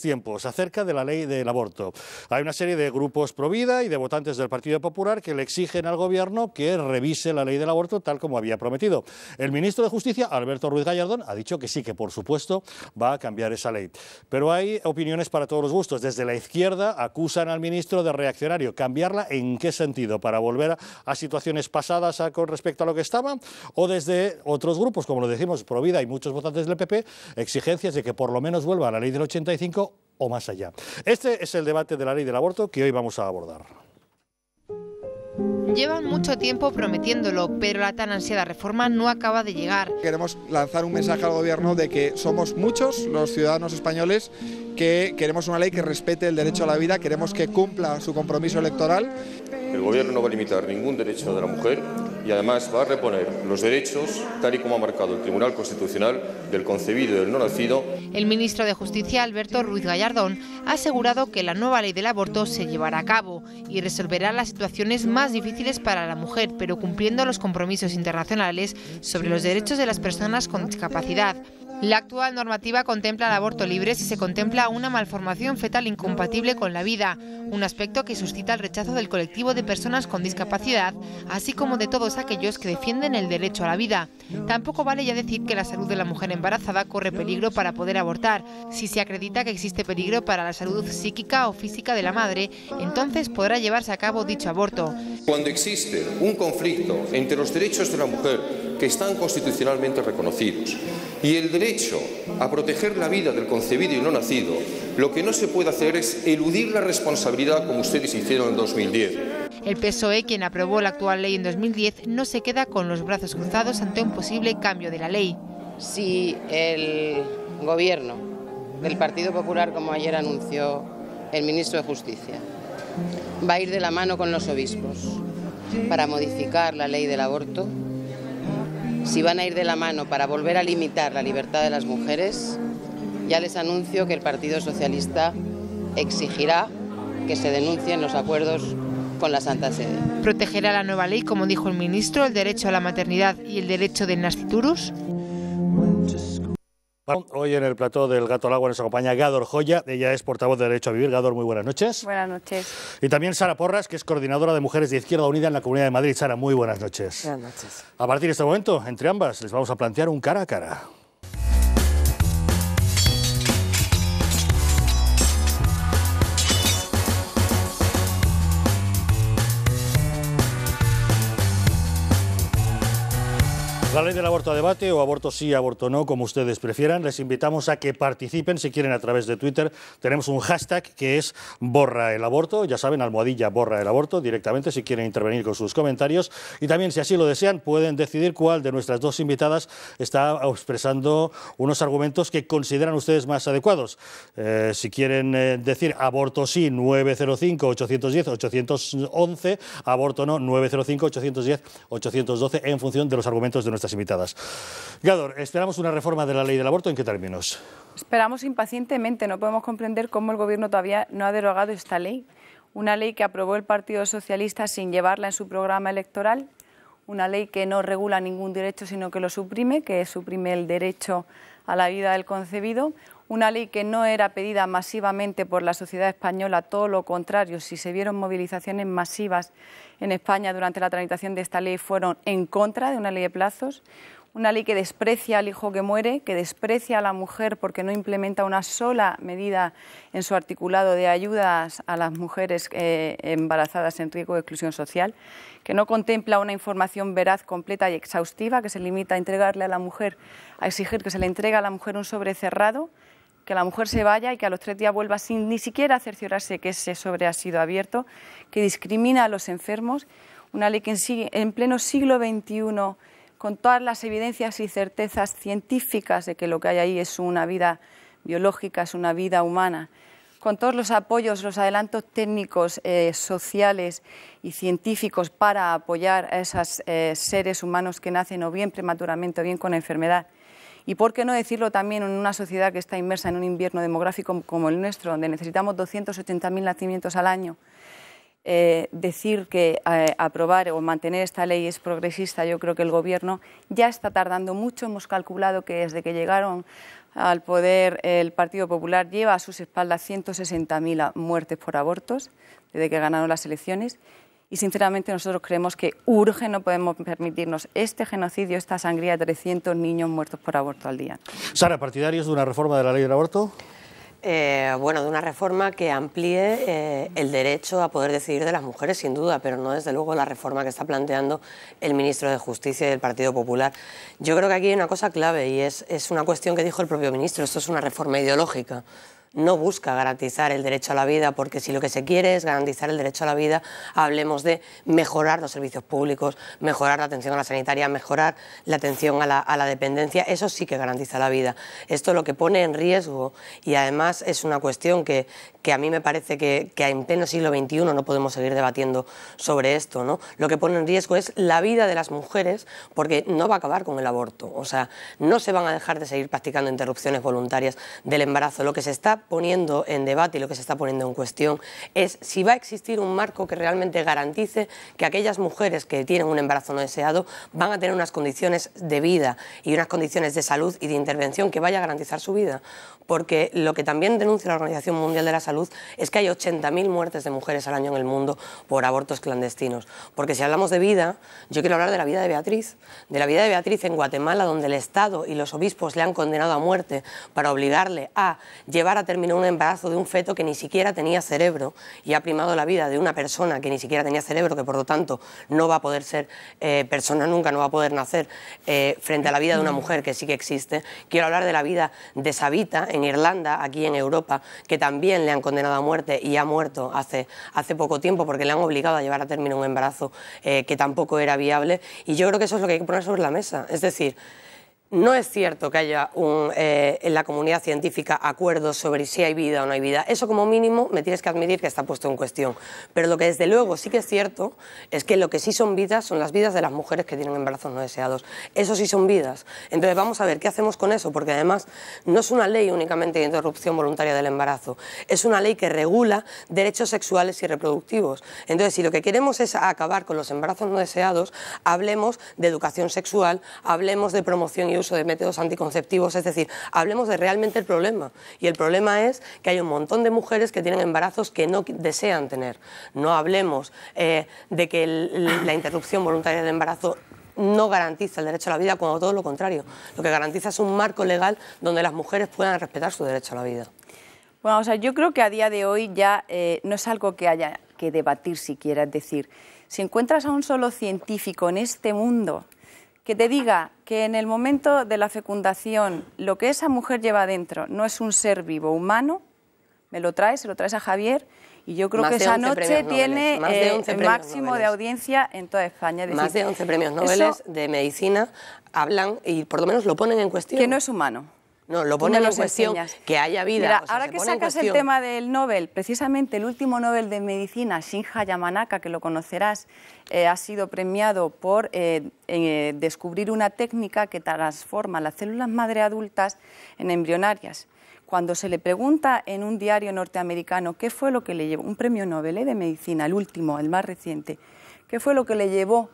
tiempos acerca de la ley del aborto. Hay una serie de grupos pro vida y de votantes del Partido Popular que le exigen al gobierno que revise la ley del aborto tal como había prometido. El ministro de Justicia, Alberto Ruiz Gallardón, ha dicho que sí, que por supuesto va a cambiar esa ley. Pero hay opiniones para todos los gustos. Desde la izquierda acusan al ministro de reaccionario. ¿Cambiarla en qué sentido? ¿Para volver a situaciones pasadas con respecto a lo que estaba? ¿O desde otros grupos, como lo decimos, Provida y muchos votantes del PP, exigencias de que por lo menos vuelva a la ley del 85 o más allá. Este es el debate de la ley del aborto que hoy vamos a abordar. Llevan mucho tiempo prometiéndolo, pero la tan ansiada reforma no acaba de llegar. Queremos lanzar un mensaje al gobierno de que somos muchos los ciudadanos españoles que queremos una ley que respete el derecho a la vida, queremos que cumpla su compromiso electoral. El gobierno no va a limitar ningún derecho de la mujer y además va a reponer los derechos, tal y como ha marcado el Tribunal Constitucional, del concebido y del no nacido. El ministro de Justicia, Alberto Ruiz Gallardón, ha asegurado que la nueva ley del aborto se llevará a cabo y resolverá las situaciones más difíciles para la mujer, pero cumpliendo los compromisos internacionales sobre los derechos de las personas con discapacidad. La actual normativa contempla el aborto libre si se contempla una malformación fetal incompatible con la vida, un aspecto que suscita el rechazo del colectivo de personas con discapacidad, así como de todos aquellos que defienden el derecho a la vida. Tampoco vale ya decir que la salud de la mujer embarazada corre peligro para poder abortar. Si se acredita que existe peligro para la salud psíquica o física de la madre, entonces podrá llevarse a cabo dicho aborto. Cuando existe un conflicto entre los derechos de la mujer que están constitucionalmente reconocidos, y el derecho a proteger la vida del concebido y no nacido, lo que no se puede hacer es eludir la responsabilidad como ustedes hicieron en 2010. El PSOE, quien aprobó la actual ley en 2010, no se queda con los brazos cruzados ante un posible cambio de la ley. Si el gobierno del Partido Popular, como ayer anunció el ministro de Justicia, va a ir de la mano con los obispos para modificar la ley del aborto, si van a ir de la mano para volver a limitar la libertad de las mujeres, ya les anuncio que el Partido Socialista exigirá que se denuncien los acuerdos con la Santa Sede. ¿Protegerá la nueva ley, como dijo el ministro, el derecho a la maternidad y el derecho del nasciturus? Hoy en el plató del Gato al Agua nos acompaña Gador Joya, ella es portavoz de Derecho a Vivir. Gador, muy buenas noches. Buenas noches. Y también Sara Porras, que es coordinadora de Mujeres de Izquierda Unida en la Comunidad de Madrid. Sara, muy buenas noches. Buenas noches. A partir de este momento, entre ambas, les vamos a plantear un cara a cara. La ley del aborto a debate o aborto sí, aborto no, como ustedes prefieran. Les invitamos a que participen si quieren a través de Twitter. Tenemos un hashtag que es borra el aborto. Ya saben, almohadilla borra el aborto directamente si quieren intervenir con sus comentarios. Y también, si así lo desean, pueden decidir cuál de nuestras dos invitadas está expresando unos argumentos que consideran ustedes más adecuados. Eh, si quieren eh, decir aborto sí, 905-810-811, aborto no, 905-810-812, en función de los argumentos de nuestra estas invitadas. Gador, esperamos una reforma de la ley del aborto. ¿En qué términos? Esperamos impacientemente. No podemos comprender cómo el Gobierno todavía no ha derogado esta ley. Una ley que aprobó el Partido Socialista sin llevarla en su programa electoral. Una ley que no regula ningún derecho, sino que lo suprime, que suprime el derecho a la vida del concebido una ley que no era pedida masivamente por la sociedad española, todo lo contrario, si se vieron movilizaciones masivas en España durante la tramitación de esta ley fueron en contra de una ley de plazos, una ley que desprecia al hijo que muere, que desprecia a la mujer porque no implementa una sola medida en su articulado de ayudas a las mujeres eh, embarazadas en riesgo de exclusión social, que no contempla una información veraz, completa y exhaustiva, que se limita a entregarle a la mujer, a exigir que se le entregue a la mujer un sobre cerrado que la mujer se vaya y que a los tres días vuelva sin ni siquiera cerciorarse que ese sobre ha sido abierto, que discrimina a los enfermos, una ley que en, pleno siglo XXI, con todas las evidencias y certezas científicas de que lo que hay ahí es una vida biológica, es una vida humana, con todos los apoyos, los adelantos técnicos, eh, sociales y científicos para apoyar a esos eh, seres humanos que nacen o bien prematuramente o bien con enfermedad, y por qué no decirlo también en una sociedad que está inmersa en un invierno demográfico como el nuestro, donde necesitamos 280.000 nacimientos al año. Eh, decir que eh, aprobar o mantener esta ley es progresista, yo creo que el Gobierno ya está tardando mucho. Hemos calculado que desde que llegaron al poder el Partido Popular lleva a sus espaldas 160.000 muertes por abortos desde que ganaron las elecciones y sinceramente nosotros creemos que urge, no podemos permitirnos este genocidio, esta sangría de 300 niños muertos por aborto al día. Sara, ¿partidarios de una reforma de la ley del aborto? Eh, bueno, de una reforma que amplíe eh, el derecho a poder decidir de las mujeres, sin duda, pero no desde luego la reforma que está planteando el ministro de Justicia y el Partido Popular. Yo creo que aquí hay una cosa clave y es, es una cuestión que dijo el propio ministro, esto es una reforma ideológica no busca garantizar el derecho a la vida, porque si lo que se quiere es garantizar el derecho a la vida, hablemos de mejorar los servicios públicos, mejorar la atención a la sanitaria, mejorar la atención a la, dependencia, eso sí que garantiza la vida. Esto lo que pone en riesgo, y además es una cuestión que, que a mí me parece que, en pleno siglo XXI no podemos seguir debatiendo sobre esto, ¿no? lo que pone en riesgo es la vida de las mujeres, porque no va a acabar con el aborto, o sea, no se van a dejar de seguir practicando interrupciones voluntarias del embarazo, lo que se está poniendo en debate y lo que se está poniendo en cuestión es si va a existir un marco que realmente garantice que aquellas mujeres que tienen un embarazo no deseado van a tener unas condiciones de vida y unas condiciones de salud y de intervención que vaya a garantizar su vida. Porque lo que también denuncia la Organización Mundial de la Salud es que hay 80.000 muertes de mujeres al año en el mundo por abortos clandestinos. Porque si hablamos de vida, yo quiero hablar de la vida de Beatriz, de la vida de Beatriz en Guatemala, donde el Estado y los obispos le han condenado a muerte para obligarle a llevar a terminó un embarazo de un feto que ni siquiera tenía cerebro y ha primado la vida de una persona que ni siquiera tenía cerebro, que por lo tanto no va a poder ser eh, persona nunca, no va a poder nacer, eh, frente a la vida de una mujer que sí que existe. Quiero hablar de la vida de Sabita en Irlanda, aquí en Europa, que también le han condenado a muerte y ha muerto hace, hace poco tiempo porque le han obligado a llevar a término un embarazo eh, que tampoco era viable. Y yo creo que eso es lo que hay que poner sobre la mesa. Es decir, no es cierto que haya un, eh, en la comunidad científica acuerdos sobre si hay vida o no hay vida. Eso como mínimo me tienes que admitir que está puesto en cuestión. Pero lo que desde luego sí que es cierto es que lo que sí son vidas son las vidas de las mujeres que tienen embarazos no deseados. Eso sí son vidas. Entonces vamos a ver qué hacemos con eso, porque además no es una ley únicamente de interrupción voluntaria del embarazo. Es una ley que regula derechos sexuales y reproductivos. Entonces si lo que queremos es acabar con los embarazos no deseados, hablemos de educación sexual, hablemos de promoción y uso de métodos anticonceptivos. Es decir, hablemos de realmente el problema. Y el problema es que hay un montón de mujeres que tienen embarazos que no desean tener. No hablemos eh, de que la interrupción voluntaria del embarazo no garantiza el derecho a la vida, cuando todo lo contrario. Lo que garantiza es un marco legal donde las mujeres puedan respetar su derecho a la vida. Bueno, o sea, yo creo que a día de hoy ya eh, no es algo que haya que debatir siquiera. Es decir, si encuentras a un solo científico en este mundo que te diga que en el momento de la fecundación lo que esa mujer lleva dentro no es un ser vivo humano, me lo traes, se lo traes a Javier y yo creo que esa noche tiene eh, el máximo de audiencia en toda España. más de 11 premios Nobel de medicina hablan y por lo menos lo ponen en cuestión. Que no es humano. No, lo pone en cuestión que haya vida. ahora que sacas el tema del Nobel, precisamente el último Nobel de Medicina, Shinja Yamanaka, que lo conocerás, eh, ha sido premiado por eh, eh, descubrir una técnica que transforma las células madre adultas en embrionarias. Cuando se le pregunta en un diario norteamericano qué fue lo que le llevó, un premio Nobel de Medicina, el último, el más reciente, qué fue lo que le llevó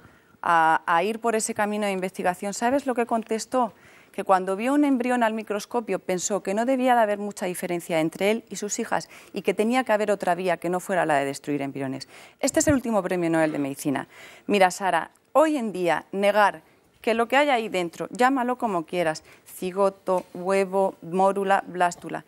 a ir por ese camino de investigación, ¿sabes lo que contestó? que cuando vio un embrión al microscopio pensó que no debía de haber mucha diferencia entre él y sus hijas y que tenía que haber otra vía que no fuera la de destruir embriones. Este es el último premio Nobel de Medicina. Mira, Sara, hoy en día negar que lo que hay ahí dentro, llámalo como quieras, cigoto, huevo, mórula, blástula,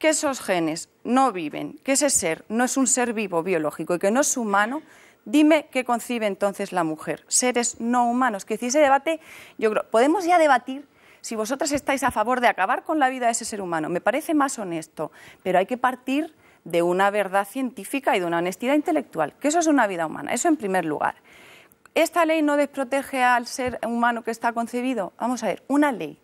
que esos genes no viven, que ese ser no es un ser vivo biológico y que no es humano, dime qué concibe entonces la mujer, seres no humanos. Que si ese debate, yo creo, podemos ya debatir si vosotras estáis a favor de acabar con la vida de ese ser humano, me parece más honesto, pero hay que partir de una verdad científica y de una honestidad intelectual, que eso es una vida humana, eso en primer lugar. ¿Esta ley no desprotege al ser humano que está concebido? Vamos a ver, una ley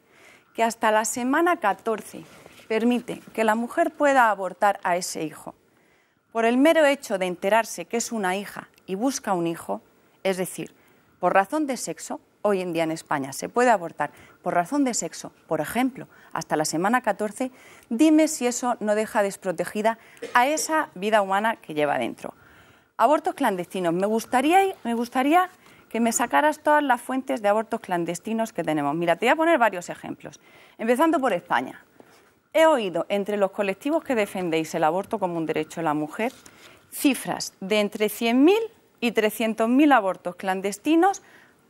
que hasta la semana 14 permite que la mujer pueda abortar a ese hijo por el mero hecho de enterarse que es una hija y busca un hijo, es decir, por razón de sexo, hoy en día en España se puede abortar por razón de sexo, por ejemplo, hasta la semana 14, dime si eso no deja desprotegida a esa vida humana que lleva dentro. Abortos clandestinos. Me gustaría, me gustaría que me sacaras todas las fuentes de abortos clandestinos que tenemos. Mira, te voy a poner varios ejemplos, empezando por España. He oído entre los colectivos que defendéis el aborto como un derecho de la mujer cifras de entre 100.000 y 300.000 abortos clandestinos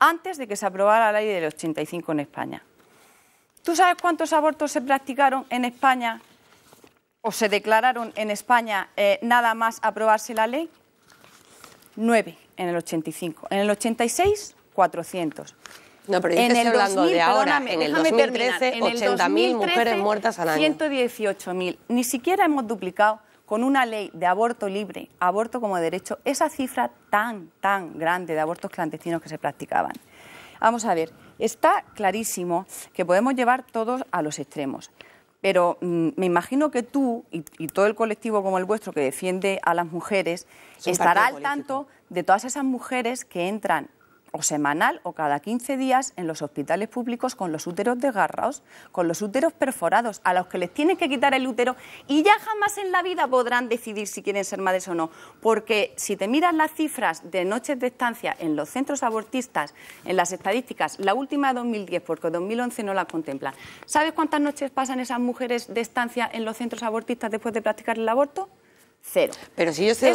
antes de que se aprobara la ley del 85 en España. ¿Tú sabes cuántos abortos se practicaron en España o se declararon en España eh, nada más aprobarse la ley? Nueve en el 85. En el 86, 400. No, pero en el hablando de ahora, en el 2013, 80.000 mujeres muertas al año. 118.000. Ni siquiera hemos duplicado con una ley de aborto libre, aborto como derecho, esa cifra tan, tan grande de abortos clandestinos que se practicaban. Vamos a ver, está clarísimo que podemos llevar todos a los extremos, pero mm, me imagino que tú y, todo el colectivo como el vuestro que defiende a las mujeres estará al tanto de todas esas mujeres que entran o semanal o cada 15 días en los hospitales públicos con los úteros desgarrados, con los úteros perforados, a los que les tienen que quitar el útero y ya jamás en la vida podrán decidir si quieren ser madres o no. Porque si te miras las cifras de noches de estancia en los centros abortistas, en las estadísticas, la última de 2010, porque 2011 no la contemplan, ¿sabes cuántas noches pasan esas mujeres de estancia en los centros abortistas después de practicar el aborto? cero. Pero si yo sé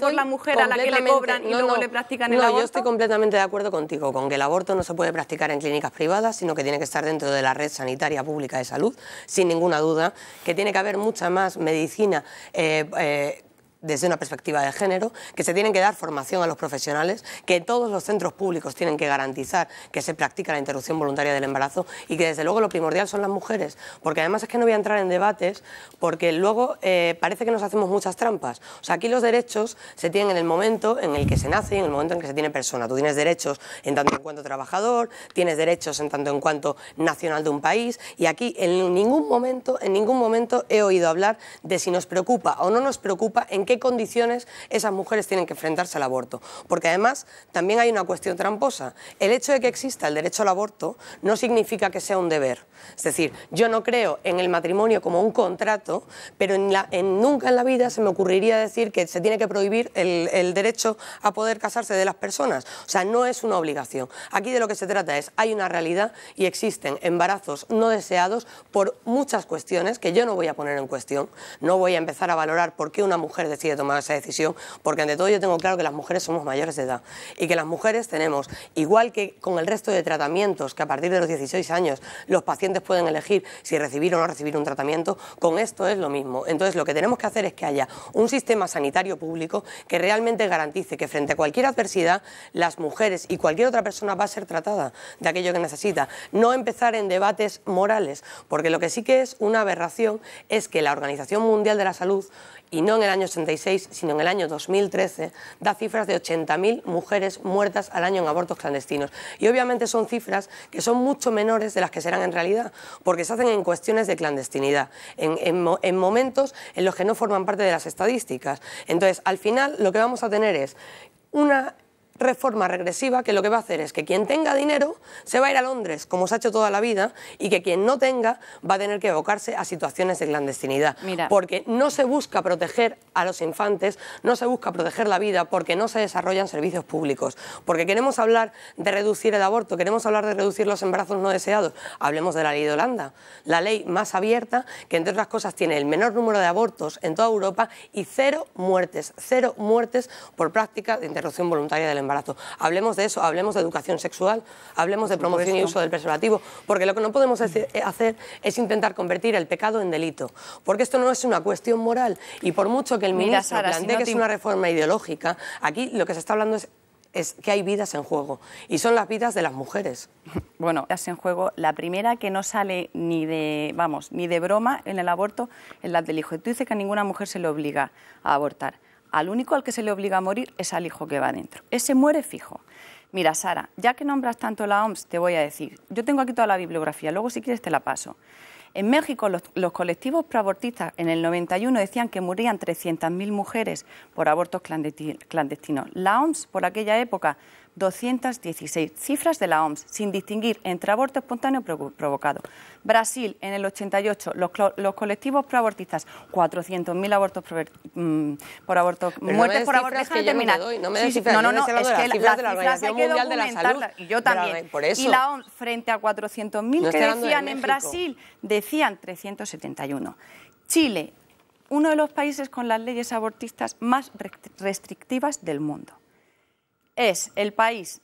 por la mujer a la que le cobran le practican no, Yo estoy completamente de acuerdo contigo, con que el aborto no se puede practicar en clínicas privadas, sino que tiene que estar dentro de la red sanitaria pública de salud, sin ninguna duda, que tiene que haber mucha más medicina eh, eh desde una perspectiva de género, que se tienen que dar formación a los profesionales, que todos los centros públicos tienen que garantizar que se practica la interrupción voluntaria del embarazo y que desde luego lo primordial son las mujeres, porque además es que no voy a entrar en debates porque luego eh, parece que nos hacemos muchas trampas. O sea, aquí los derechos se tienen en el momento en el que se nace y en el momento en que se tiene persona. Tú tienes derechos en tanto en cuanto trabajador, tienes derechos en tanto en cuanto nacional de un país y aquí en ningún momento, en ningún momento he oído hablar de si nos preocupa o no nos preocupa en qué condiciones esas mujeres tienen que enfrentarse al aborto. Porque además también hay una cuestión tramposa. El hecho de que exista el derecho al aborto no significa que sea un deber. Es decir, yo no creo en el matrimonio como un contrato, pero en la, nunca en la vida se me ocurriría decir que se tiene que prohibir el, el derecho a poder casarse de las personas. O sea, no es una obligación. Aquí de lo que se trata es, hay una realidad y existen embarazos no deseados por muchas cuestiones que yo no voy a poner en cuestión. No voy a empezar a valorar por qué una mujer decide tomar esa decisión, porque ante todo yo tengo claro que las mujeres somos mayores de edad y que las mujeres tenemos, igual que con el resto de tratamientos, que a partir de los 16 años los pacientes pueden elegir si recibir o no recibir un tratamiento, con esto es lo mismo. Entonces lo que tenemos que hacer es que haya un sistema sanitario público que realmente garantice que frente a cualquier adversidad las mujeres y cualquier otra persona va a ser tratada de aquello que necesita. No empezar en debates morales, porque lo que sí que es una aberración es que la Organización Mundial de la Salud, y no en el año 70, sino en el año 2013, da cifras de 80.000 mujeres muertas al año en abortos clandestinos. Y obviamente son cifras que son mucho menores de las que serán en realidad, porque se hacen en cuestiones de clandestinidad, en momentos en los que no forman parte de las estadísticas. Entonces, al final, lo que vamos a tener es una reforma regresiva que lo que va a hacer es que quien tenga dinero se va a ir a Londres, como se ha hecho toda la vida, y que quien no tenga va a tener que evocarse a situaciones de clandestinidad. Porque no se busca proteger a los infantes, no se busca proteger la vida, porque no se desarrollan servicios públicos. Porque queremos hablar de reducir el aborto, queremos hablar de reducir los embarazos no deseados. Hablemos de la ley de Holanda, la ley más abierta que, entre otras cosas, tiene el menor número de abortos en toda Europa y cero muertes, cero muertes por práctica de interrupción voluntaria del embarazo embarazo. Hablemos de eso, hablemos de educación sexual, hablemos de promoción y uso del preservativo, porque lo que no podemos eh, hacer es intentar convertir el pecado en delito, porque esto no es una cuestión moral y por mucho que el ministro plantee que es una reforma ideológica, aquí lo que se está hablando es que hay vidas en juego y son las vidas de las mujeres. Bueno, vidas en juego, la primera que no sale ni de, vamos, ni de broma en el aborto es la del hijo. Tú dices que a ninguna mujer se le obliga a abortar al único al que se le obliga a morir es al hijo que va dentro. Ese muere fijo. Mira, Sara, ya que nombras tanto la OMS, te voy a decir, yo tengo aquí toda la bibliografía, luego si quieres te la paso. En México los, colectivos proabortistas en el 91 decían que morían 300.000 mujeres por abortos clandestinos. La OMS por aquella época 216, cifras de la OMS, sin distinguir entre aborto espontáneo provocado. Brasil, en el 88, los, los colectivos proabortistas, 400.000 abortos mm, por, aborto, muertes por aborto, No, me cifras, no, no, es, que las cifras la Organización de la Y yo también. Y la OMS, frente a 400.000 que decían en Brasil, decían 371. Chile, uno de los países con las leyes abortistas más restrictivas del mundo es el país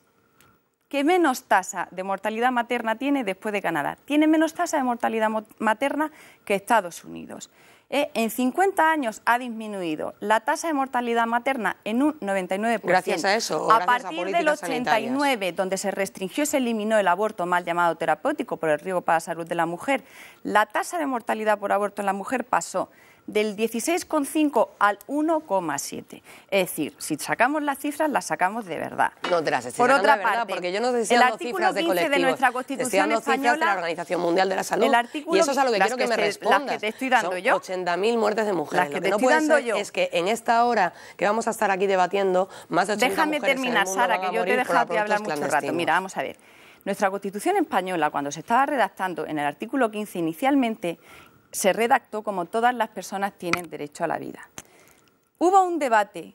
que menos tasa de mortalidad materna tiene después de Canadá. Tiene menos tasa de mortalidad materna que Estados Unidos. Eh, en 50 años ha disminuido la tasa de mortalidad materna en un 99%. Gracias a eso. A partir del 89, donde se restringió y se eliminó el aborto mal llamado terapéutico por el riesgo para la salud de la mujer, la tasa de mortalidad por aborto en la mujer pasó del 16,5 al 1,7. Es decir, si sacamos las cifras, las sacamos de verdad. No te las Por otra la parte, porque yo no el artículo cifras 15 de, nuestra Constitución española, de la Organización Mundial de la Salud. y eso es a lo que quiero que, me respondas. Las que te estoy dando yo. 80.000 muertes de mujeres. Las que, lo que te no estoy dando yo. es que en esta hora que vamos a estar aquí debatiendo, más de 80 Déjame mujeres terminar, Sara, que yo te he dejado hablar mucho rato. Mira, vamos a ver. Nuestra Constitución española, cuando se estaba redactando en el artículo 15 inicialmente, se redactó como todas las personas tienen derecho a la vida. Hubo un debate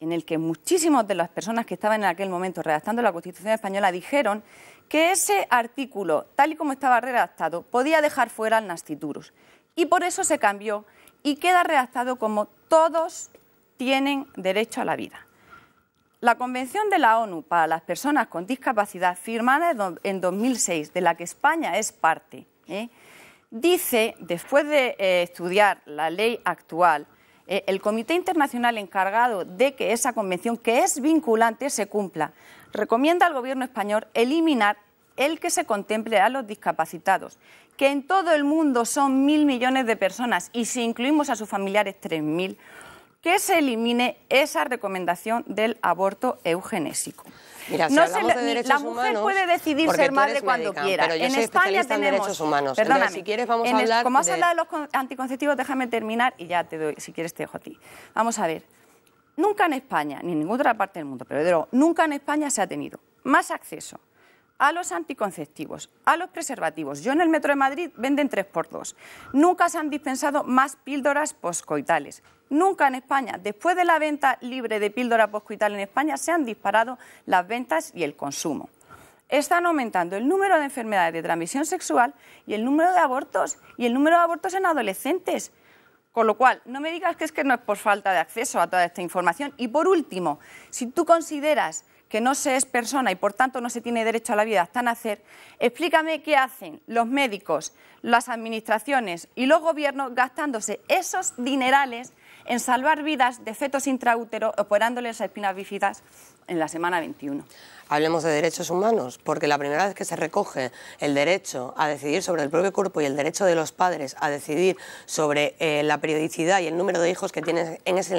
en el que muchísimas de las personas que estaban en aquel momento redactando la Constitución española dijeron que ese artículo, tal y como estaba redactado, podía dejar fuera al nasciturus. Y por eso se cambió y queda redactado como todos tienen derecho a la vida. La Convención de la ONU para las Personas con Discapacidad, firmada en 2006, de la que España es parte, ¿eh? dice, después de eh, estudiar la ley actual, eh, el Comité Internacional encargado de que esa convención, que es vinculante, se cumpla, recomienda al Gobierno español eliminar el que se contemple a los discapacitados, que en todo el mundo son mil millones de personas y si incluimos a sus familiares tres mil, que se elimine esa recomendación del aborto eugenésico no se la mujer puede decidir ser madre cuando quiera. en España tenemos derechos humanos. Perdóname, si quieres vamos a hablar. como has hablado de los anticonceptivos, déjame terminar y ya te doy, si quieres te dejo a ti. Vamos a ver. Nunca en España, ni en ninguna otra parte del mundo, pero de nunca en España se ha tenido más acceso a los anticonceptivos, a los preservativos. Yo en el Metro de Madrid venden 3x2. Nunca se han dispensado más píldoras poscoitales. Nunca en España, después de la venta libre de píldora poscoital en España, se han disparado las ventas y el consumo. Están aumentando el número de enfermedades de transmisión sexual y el número de abortos, y el número de abortos en adolescentes. Con lo cual, no me digas que es que no es por falta de acceso a toda esta información. Y por último, si tú consideras que no se es persona y por tanto no se tiene derecho a la vida hasta nacer, explícame qué hacen los médicos, las administraciones y los gobiernos gastándose esos dinerales en salvar vidas de fetos intraútero operándoles espinas bífidas en la semana 21 hablemos de derechos humanos, porque la primera vez que se recoge el derecho a decidir sobre el propio cuerpo y el derecho de los padres a decidir sobre eh, la periodicidad y el número de hijos que tienen en es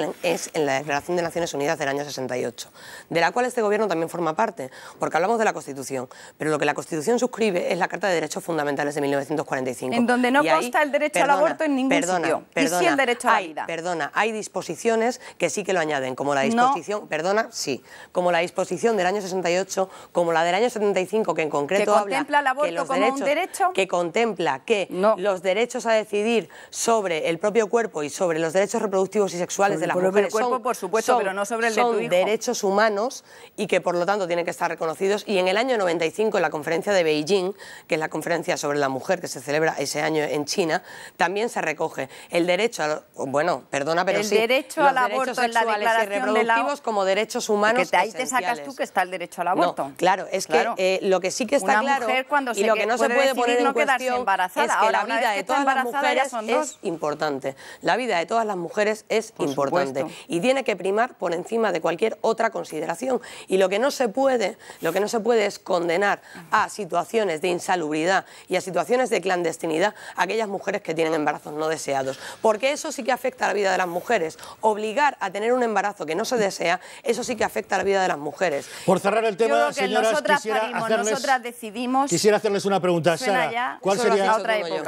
en la Declaración de Naciones Unidas del año 68, de la cual este gobierno también forma parte, porque hablamos de la Constitución, pero lo que la Constitución suscribe es la Carta de Derechos Fundamentales de 1945. En donde no consta el derecho al aborto en ningún sitio, perdona, y sí el derecho a la vida. perdona, hay disposiciones que sí que lo añaden, como la disposición, perdona, sí, como la disposición del año 68, como la del año 75, que en concreto que contempla el aborto como un derecho, que contempla que los derechos a decidir sobre el propio cuerpo y sobre los derechos reproductivos y sexuales de las el cuerpo, por supuesto, pero no sobre el son derechos humanos y que por lo tanto tienen que estar reconocidos y en el año 95 en la conferencia de Beijing, que es la conferencia sobre la mujer que se celebra ese año en China, también se recoge el derecho a bueno, perdona, pero el derecho al aborto en la declaración reproductivos como derechos humanos ahí te sacas tú que está el derecho al aborto. No, claro, es que eh, lo que sí que está claro y lo que no se puede poner en cuestión es que la vida de todas las mujeres es importante. La vida de todas las mujeres es importante y tiene que primar por encima de cualquier otra consideración. Y lo que no se puede, lo que no se puede es condenar a situaciones de insalubridad y a situaciones de clandestinidad a aquellas mujeres que tienen embarazos no deseados, porque eso sí que afecta a la vida de las mujeres. Obligar a tener un embarazo que no se desea, eso sí que afecta a la vida de las mujeres. Por cerrar el tema, señoras, nosotras quisiera nosotras decidimos. Quisiera hacerles una pregunta, Sara. ¿cuál sería,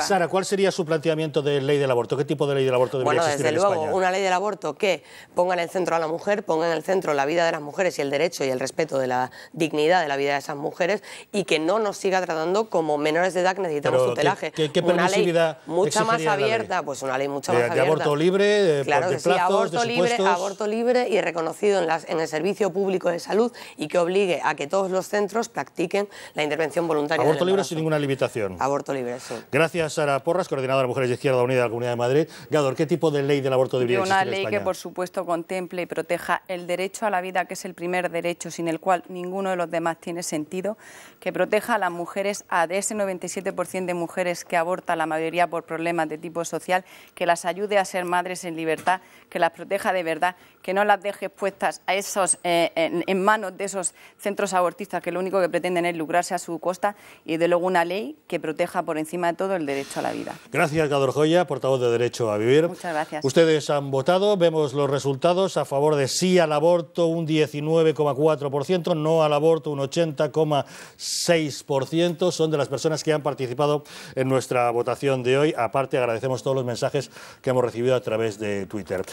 Sara, ¿cuál sería su planteamiento de ley del aborto? ¿Qué tipo de ley del aborto debería bueno, desde luego, una ley del aborto que ponga en el centro a la mujer, ponga en el centro la vida de las mujeres y el derecho y el respeto de la dignidad de la vida de esas mujeres y que no nos siga tratando como menores de edad que necesitamos tutelaje. ¿qué, qué, ley mucha más abierta, pues una ley mucho más abierta. aborto libre, eh, claro aborto libre, aborto libre y reconocido en, las, en el servicio público de salud y que obligue a que todos los centros practiquen la intervención voluntaria. Aborto libre sin ninguna limitación. Aborto libre, sí. Gracias, Sara Porras, coordinadora de Mujeres de Izquierda Unida de la Comunidad de Madrid. Gador, ¿qué tipo de ley del aborto debería existir Una ley que, por supuesto, contemple y proteja el derecho a la vida, que es el primer derecho sin el cual ninguno de los demás tiene sentido, que proteja a las mujeres, a ese 97% de mujeres que aborta, la mayoría por problemas de tipo social, que las ayude a ser madres en libertad, que las proteja de verdad, que no las deje expuestas a esos... Eh, eh, en, manos de esos centros abortistas que lo único que pretenden es lucrarse a su costa y de luego una ley que proteja por encima de todo el derecho a la vida. Gracias, Cador Joya, portavoz de Derecho a Vivir. Muchas gracias. Ustedes han votado, vemos los resultados a favor de sí al aborto un 19,4%, no al aborto un 80,6%. Son de las personas que han participado en nuestra votación de hoy. Aparte, agradecemos todos los mensajes que hemos recibido a través de Twitter.